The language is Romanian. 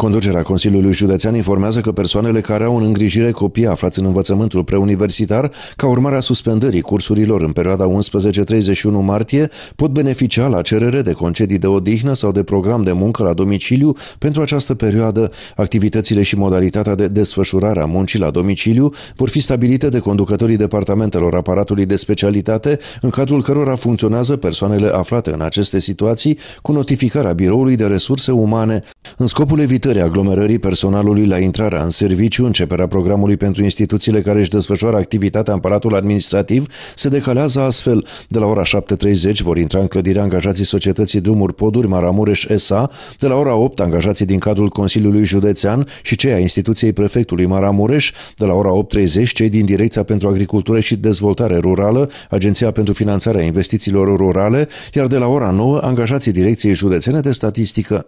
Conducerea Consiliului Județean informează că persoanele care au în îngrijire copii aflați în învățământul preuniversitar, ca urmare a suspendării cursurilor în perioada 11-31 martie, pot beneficia la cerere de concedii de odihnă sau de program de muncă la domiciliu pentru această perioadă. Activitățile și modalitatea de desfășurare a muncii la domiciliu vor fi stabilite de conducătorii departamentelor aparatului de specialitate, în cadrul cărora funcționează persoanele aflate în aceste situații, cu notificarea Biroului de Resurse Umane. În scopul evitării limitării aglomerării personalului la intrarea în serviciu, începerea programului pentru instituțiile care își desfășoară activitatea în aparatul administrativ, se decalează astfel. De la ora 7.30 vor intra în clădirea angajații societății Drumuri Poduri Maramureș SA, de la ora 8 angajații din cadrul Consiliului Județean și cei a instituției prefectului Maramureș, de la ora 8.30 cei din Direcția pentru Agricultură și Dezvoltare Rurală, Agenția pentru Finanțarea Investițiilor Rurale, iar de la ora 9 angajații Direcției Județene de Statistică.